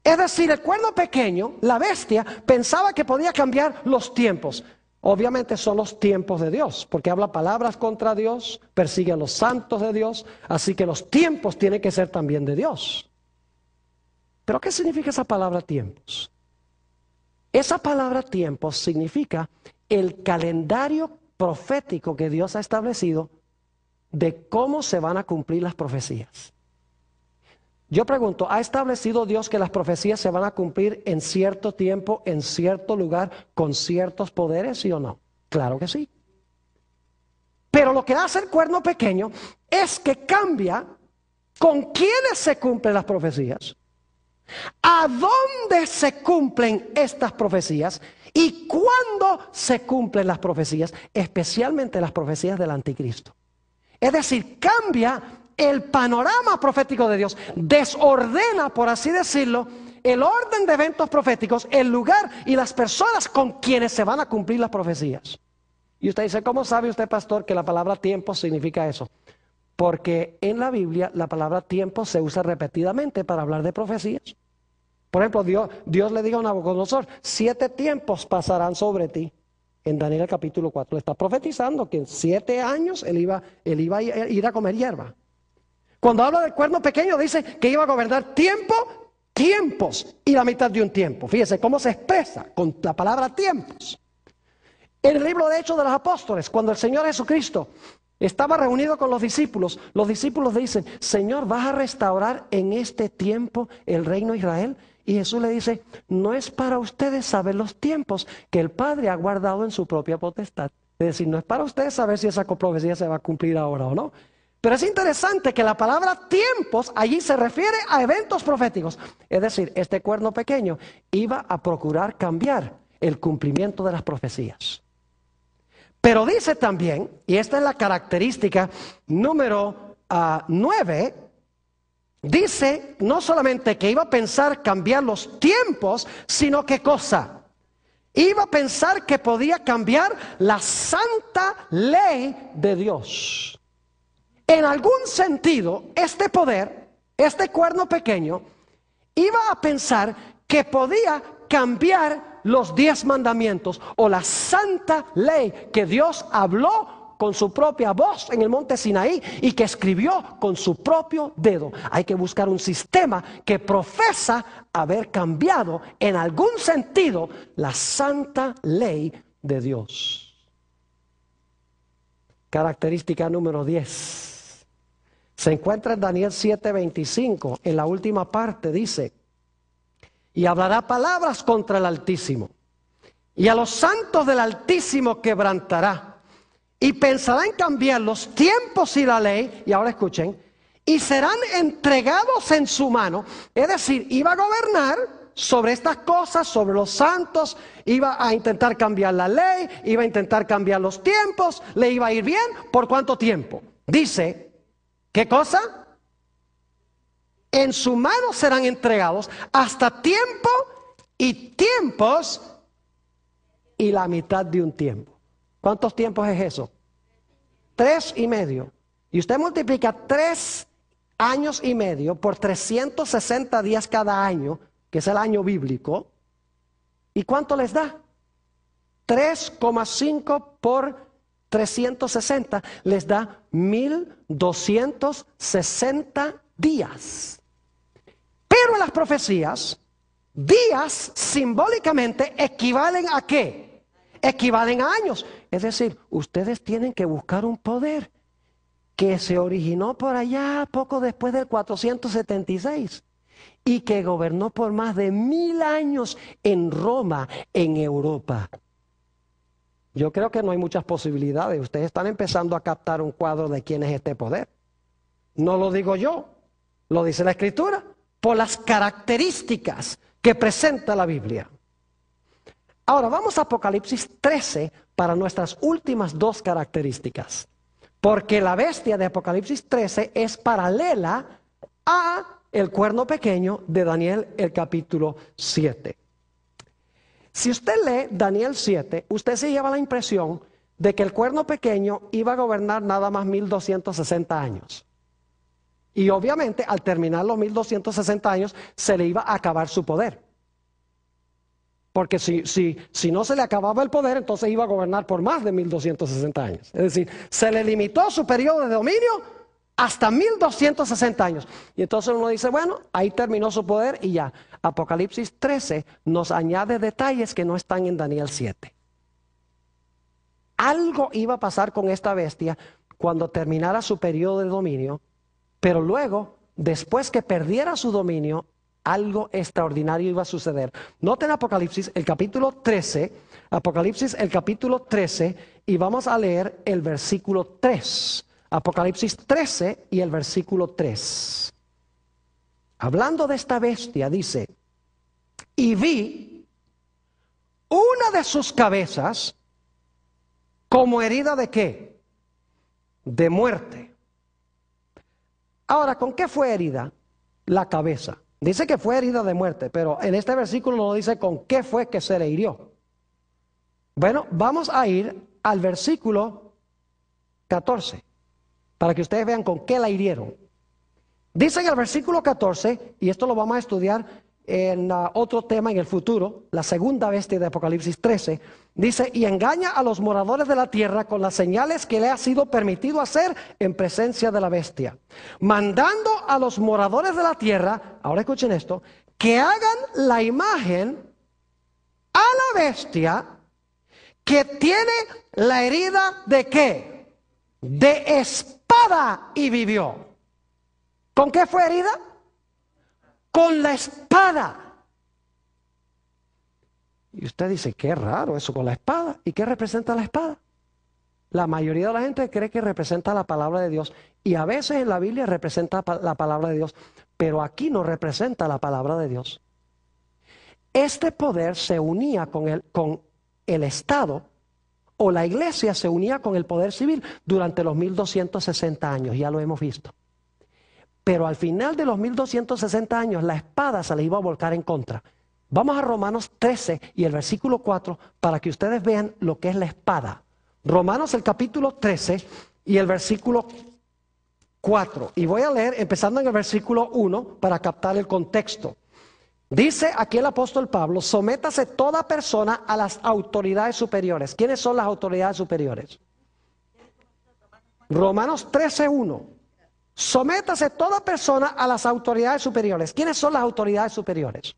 Es decir, el cuerno pequeño, la bestia, pensaba que podía cambiar los tiempos. Obviamente son los tiempos de Dios, porque habla palabras contra Dios, persigue a los santos de Dios, así que los tiempos tienen que ser también de Dios. Pero ¿qué significa esa palabra tiempos? Esa palabra tiempos significa el calendario profético que Dios ha establecido de cómo se van a cumplir las profecías. Yo pregunto, ¿ha establecido Dios que las profecías se van a cumplir en cierto tiempo, en cierto lugar, con ciertos poderes, sí o no? Claro que sí. Pero lo que hace el cuerno pequeño es que cambia con quiénes se cumplen las profecías, a dónde se cumplen estas profecías y cuándo se cumplen las profecías, especialmente las profecías del anticristo. Es decir, cambia el panorama profético de Dios, desordena, por así decirlo, el orden de eventos proféticos, el lugar y las personas con quienes se van a cumplir las profecías. Y usted dice, ¿cómo sabe usted, pastor, que la palabra tiempo significa eso? Porque en la Biblia la palabra tiempo se usa repetidamente para hablar de profecías. Por ejemplo, Dios, le dijo a Nabucodonosor, siete tiempos pasarán sobre ti. En Daniel capítulo 4 está profetizando que en siete años él iba, él iba a ir a comer hierba. Cuando habla del cuerno pequeño dice que iba a gobernar tiempo, tiempos y la mitad de un tiempo. Fíjese cómo se expresa con la palabra tiempos. En el libro de Hechos de los Apóstoles, cuando el Señor Jesucristo estaba reunido con los discípulos, los discípulos dicen, Señor, ¿vas a restaurar en este tiempo el reino de Israel? Y Jesús le dice, no es para ustedes saber los tiempos que el Padre ha guardado en su propia potestad. Es decir, no es para ustedes saber si esa profecía se va a cumplir ahora o no. Pero es interesante que la palabra tiempos allí se refiere a eventos proféticos. Es decir, este cuerno pequeño iba a procurar cambiar el cumplimiento de las profecías. Pero dice también, y esta es la característica número ah, nueve dice no solamente que iba a pensar cambiar los tiempos, sino qué cosa. Iba a pensar que podía cambiar la santa ley de Dios. En algún sentido, este poder, este cuerno pequeño, iba a pensar que podía cambiar los diez mandamientos o la santa ley que Dios habló con su propia voz en el monte Sinaí y que escribió con su propio dedo. Hay que buscar un sistema que profesa haber cambiado en algún sentido la santa ley de Dios. Característica número 10. Se encuentra en Daniel 7:25. En la última parte dice, y hablará palabras contra el Altísimo. Y a los santos del Altísimo quebrantará y pensará en cambiar los tiempos y la ley, y ahora escuchen, y serán entregados en su mano, es decir, iba a gobernar sobre estas cosas, sobre los santos, iba a intentar cambiar la ley, iba a intentar cambiar los tiempos, le iba a ir bien, ¿por cuánto tiempo? Dice, ¿qué cosa? en su mano serán entregados hasta tiempo y tiempos y la mitad de un tiempo. ¿Cuántos tiempos es eso? Tres y medio. Y usted multiplica tres años y medio por 360 días cada año, que es el año bíblico. ¿Y cuánto les da? 3,5 por 360 les da 1260 días. Pero en las profecías, días simbólicamente equivalen a qué? Equivalen a años. Es decir, ustedes tienen que buscar un poder que se originó por allá poco después del 476 y que gobernó por más de mil años en Roma, en Europa. Yo creo que no hay muchas posibilidades. Ustedes están empezando a captar un cuadro de quién es este poder. No lo digo yo, lo dice la Escritura, por las características que presenta la Biblia. Ahora vamos a Apocalipsis 13, para nuestras últimas dos características. Porque la bestia de Apocalipsis 13 es paralela a el cuerno pequeño de Daniel el capítulo 7. Si usted lee Daniel 7, usted se lleva la impresión de que el cuerno pequeño iba a gobernar nada más 1260 años. Y obviamente al terminar los 1260 años se le iba a acabar su poder. Porque si, si, no se le acababa el poder, entonces iba a gobernar por más de 1260 años. Es decir, se le limitó su periodo de dominio hasta 1260 años. Y entonces uno dice, bueno, ahí terminó su poder y ya. Apocalipsis 13 nos añade detalles que no están en Daniel 7. Algo iba a pasar con esta bestia cuando terminara su periodo de dominio, pero luego, después que perdiera su dominio, algo extraordinario iba a suceder. Noten Apocalipsis, el capítulo 13, Apocalipsis, el capítulo 13, y vamos a leer el versículo 3. Apocalipsis 13 y el versículo 3. Hablando de esta bestia, dice, y vi una de sus cabezas como herida de qué? De muerte. Ahora, ¿con qué fue herida? La cabeza. Dice que fue herida de muerte, pero en este versículo no dice con qué fue que se le hirió. Bueno, vamos a ir al versículo 14, para que ustedes vean con qué la hirieron. Dice en el versículo 14, y esto lo vamos a estudiar en ah, otro tema en el futuro, la segunda bestia de Apocalipsis 13, dice, y engaña a los moradores de la tierra con las señales que le ha sido permitido hacer en presencia de la bestia, mandando a los moradores de la tierra, ahora escuchen esto, que hagan la imagen a la bestia que tiene la herida de qué? De espada y vivió. ¿Con qué fue herida? con la espada. Y usted dice, qué raro eso con la espada. ¿Y qué representa la espada? La mayoría de la gente cree que representa la palabra de Dios. Y a veces en la Biblia representa la palabra de Dios. Pero aquí no representa la palabra de Dios. Este poder se unía con el, con el Estado o la iglesia se unía con el poder civil durante los 1260 años. Ya lo hemos visto. Pero al final de los 1260 años la espada se le iba a volcar en contra. Vamos a Romanos 13 y el versículo 4 para que ustedes vean lo que es la espada. Romanos el capítulo 13 y el versículo 4. Y voy a leer empezando en el versículo 1 para captar el contexto. Dice aquí el apóstol Pablo, sométase toda persona a las autoridades superiores. ¿Quiénes son las autoridades superiores? Romanos 13.1. Sométase toda persona a las autoridades superiores. ¿Quiénes son las autoridades superiores?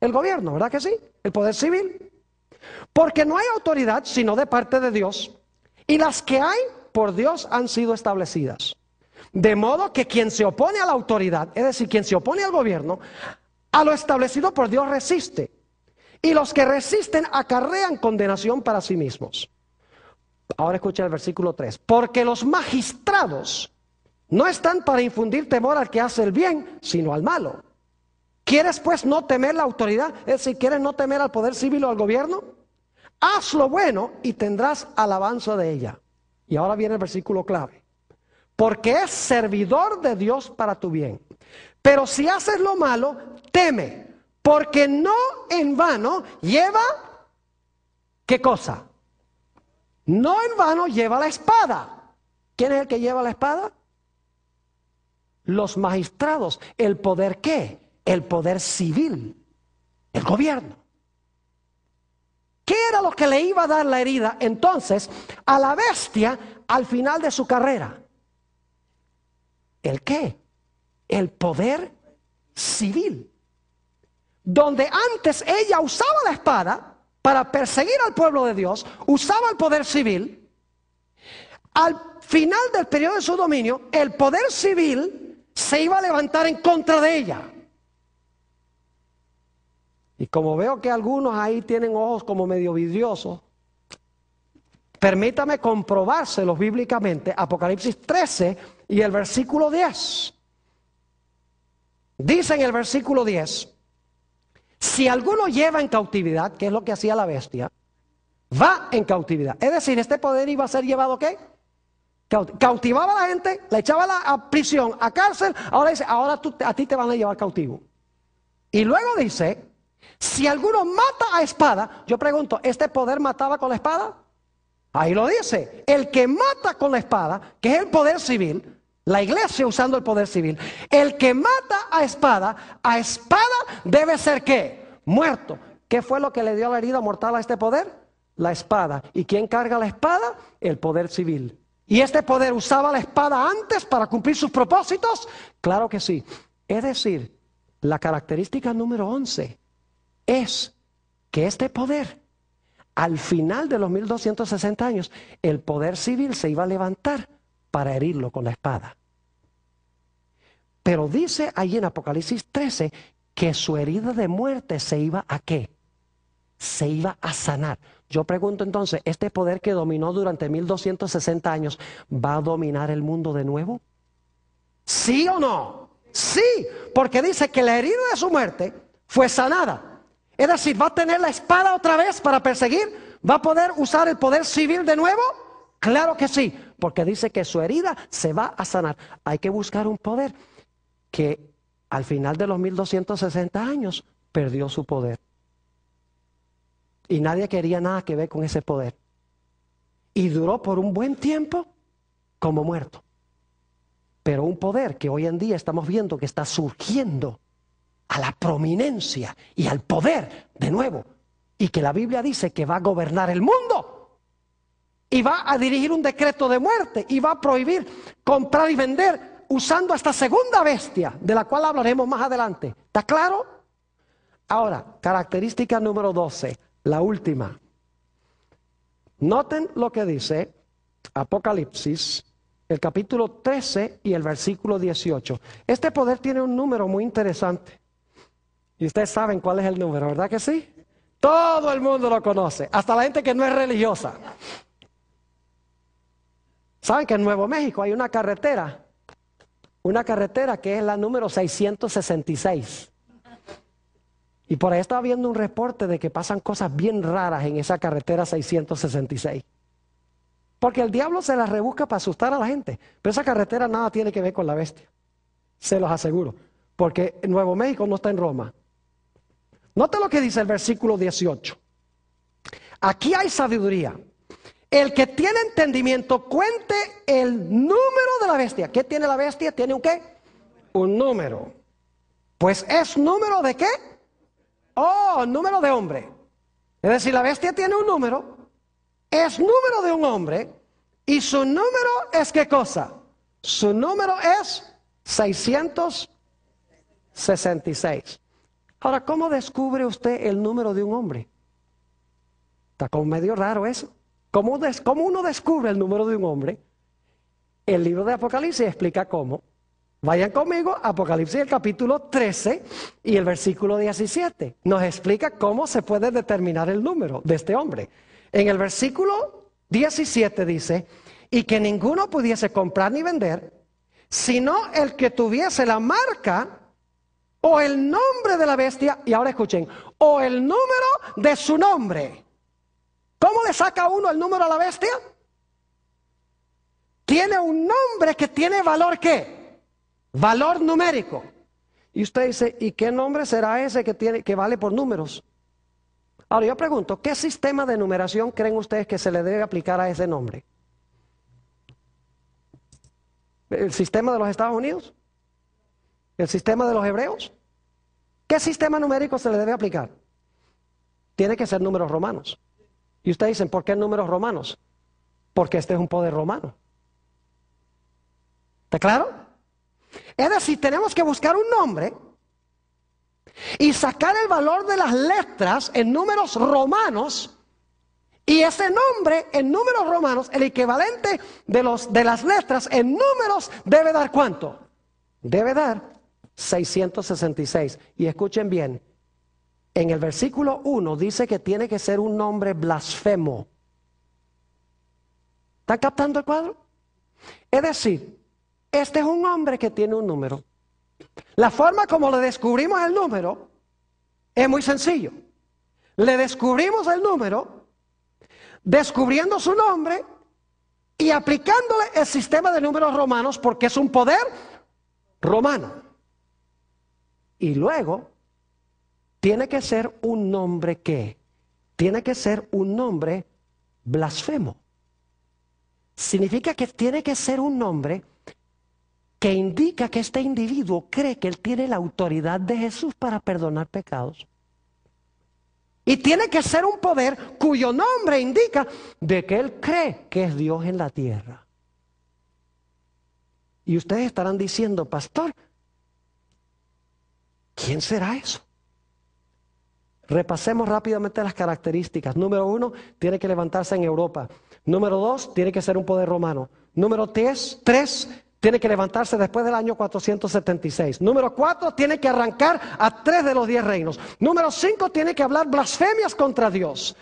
El gobierno, ¿verdad que sí? El poder civil. Porque no hay autoridad sino de parte de Dios. Y las que hay por Dios han sido establecidas. De modo que quien se opone a la autoridad, es decir, quien se opone al gobierno, a lo establecido por Dios resiste. Y los que resisten acarrean condenación para sí mismos. Ahora escucha el versículo 3. Porque los magistrados no están para infundir temor al que hace el bien, sino al malo. ¿Quieres pues no temer la autoridad? Es decir, ¿quieres no temer al poder civil o al gobierno? Haz lo bueno y tendrás alabanza de ella. Y ahora viene el versículo clave. Porque es servidor de Dios para tu bien. Pero si haces lo malo, teme. Porque no en vano lleva... ¿Qué cosa? No en vano lleva la espada. ¿Quién es el que lleva la espada? los magistrados. ¿El poder qué? El poder civil, el gobierno. ¿Qué era lo que le iba a dar la herida entonces a la bestia al final de su carrera? ¿El qué? El poder civil. Donde antes ella usaba la espada para perseguir al pueblo de Dios, usaba el poder civil. Al final del periodo de su dominio, el poder civil se iba a levantar en contra de ella. Y como veo que algunos ahí tienen ojos como medio vidriosos, permítame comprobárselos bíblicamente. Apocalipsis 13 y el versículo 10. Dice en el versículo 10, si alguno lleva en cautividad, que es lo que hacía la bestia, va en cautividad. Es decir, este poder iba a ser llevado qué? Cautivaba a la gente, la echaba a prisión, a cárcel. Ahora dice, ahora tú, a ti te van a llevar cautivo. Y luego dice, si alguno mata a espada, yo pregunto, ¿este poder mataba con la espada? Ahí lo dice. El que mata con la espada, que es el poder civil, la iglesia usando el poder civil, el que mata a espada, a espada debe ser qué? Muerto. ¿Qué fue lo que le dio la herida mortal a este poder? La espada. ¿Y quién carga la espada? El poder civil. ¿Y este poder usaba la espada antes para cumplir sus propósitos? Claro que sí. Es decir, la característica número 11 es que este poder, al final de los 1260 años, el poder civil se iba a levantar para herirlo con la espada. Pero dice ahí en Apocalipsis 13 que su herida de muerte se iba a qué? Se iba a sanar. Yo pregunto entonces, ¿este poder que dominó durante 1260 años va a dominar el mundo de nuevo? ¿Sí o no? Sí, porque dice que la herida de su muerte fue sanada. Es decir, va a tener la espada otra vez para perseguir, va a poder usar el poder civil de nuevo. Claro que sí, porque dice que su herida se va a sanar. Hay que buscar un poder que al final de los 1260 años perdió su poder. Y nadie quería nada que ver con ese poder. Y duró por un buen tiempo como muerto. Pero un poder que hoy en día estamos viendo que está surgiendo a la prominencia y al poder de nuevo. Y que la Biblia dice que va a gobernar el mundo. Y va a dirigir un decreto de muerte. Y va a prohibir comprar y vender usando esta segunda bestia, de la cual hablaremos más adelante. ¿Está claro? Ahora, característica número 12 la última. Noten lo que dice Apocalipsis, el capítulo 13 y el versículo 18. Este poder tiene un número muy interesante. Y ustedes saben cuál es el número, ¿verdad que sí? Todo el mundo lo conoce, hasta la gente que no es religiosa. Saben que en Nuevo México hay una carretera, una carretera que es la número 666. Y por ahí estaba viendo un reporte de que pasan cosas bien raras en esa carretera 666. Porque el diablo se las rebusca para asustar a la gente. Pero esa carretera nada tiene que ver con la bestia. Se los aseguro. Porque Nuevo México no está en Roma. Nota lo que dice el versículo 18. Aquí hay sabiduría. El que tiene entendimiento cuente el número de la bestia. ¿Qué tiene la bestia? ¿Tiene un qué? Un número. Pues es número de qué? Oh, número de hombre. Es decir, la bestia tiene un número, es número de un hombre, y su número es qué cosa? Su número es 666. Ahora, ¿cómo descubre usted el número de un hombre? Está como medio raro eso. ¿Cómo, ¿Cómo uno descubre el número de un hombre? El libro de Apocalipsis explica cómo. Vayan conmigo Apocalipsis el capítulo 13 y el versículo 17. Nos explica cómo se puede determinar el número de este hombre. En el versículo 17 dice, y que ninguno pudiese comprar ni vender, sino el que tuviese la marca o el nombre de la bestia, y ahora escuchen, o el número de su nombre. ¿Cómo le saca uno el número a la bestia? Tiene un nombre que tiene valor que Valor numérico. Y usted dice, ¿y qué nombre será ese que, tiene, que vale por números? Ahora yo pregunto, ¿qué sistema de numeración creen ustedes que se le debe aplicar a ese nombre? ¿El sistema de los Estados Unidos? ¿El sistema de los hebreos? ¿Qué sistema numérico se le debe aplicar? Tiene que ser números romanos. Y ustedes dicen, ¿por qué números romanos? Porque este es un poder romano. ¿Está claro? Es decir, tenemos que buscar un nombre y sacar el valor de las letras en números romanos y ese nombre en números romanos, el equivalente de, los, de las letras en números debe dar cuánto? Debe dar 666. Y escuchen bien, en el versículo 1 dice que tiene que ser un nombre blasfemo. ¿Están captando el cuadro? Es decir, este es un hombre que tiene un número. La forma como le descubrimos el número es muy sencillo. Le descubrimos el número descubriendo su nombre y aplicándole el sistema de números romanos porque es un poder romano. Y luego tiene que ser un nombre que tiene que ser un nombre blasfemo. Significa que tiene que ser un nombre que indica que este individuo cree que él tiene la autoridad de Jesús para perdonar pecados. Y tiene que ser un poder cuyo nombre indica de que él cree que es Dios en la tierra. Y ustedes estarán diciendo, pastor, ¿quién será eso? Repasemos rápidamente las características. Número uno, tiene que levantarse en Europa. Número dos, tiene que ser un poder romano. Número tres, tres tiene que levantarse después del año 476. Número 4, tiene que arrancar a tres de los diez reinos. Número 5, tiene que hablar blasfemias contra Dios.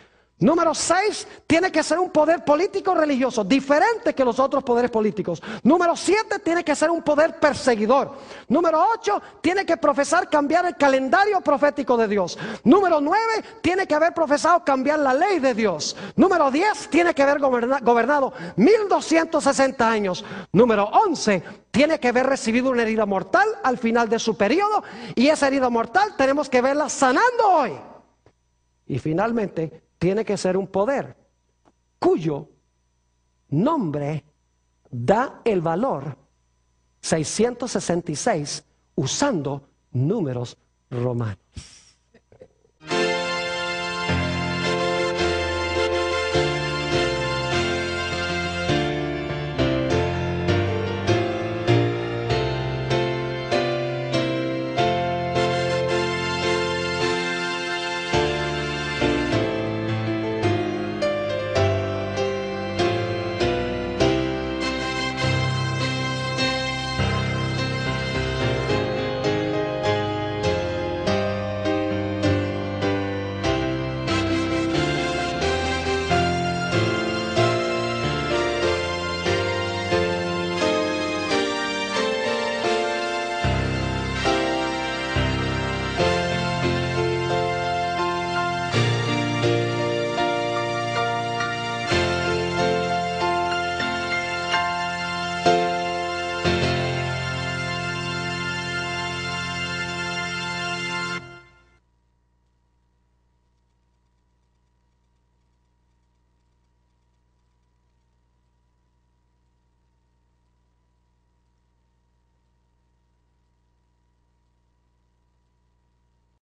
Número 6, tiene que ser un poder político religioso, diferente que los otros poderes políticos. Número 7, tiene que ser un poder perseguidor. Número 8, tiene que profesar cambiar el calendario profético de Dios. Número 9, tiene que haber profesado cambiar la ley de Dios. Número 10, tiene que haber gobernado 1260 años. Número 11, tiene que haber recibido una herida mortal al final de su periodo y esa herida mortal tenemos que verla sanando hoy. Y finalmente tiene que ser un poder cuyo nombre da el valor 666 usando números romanos.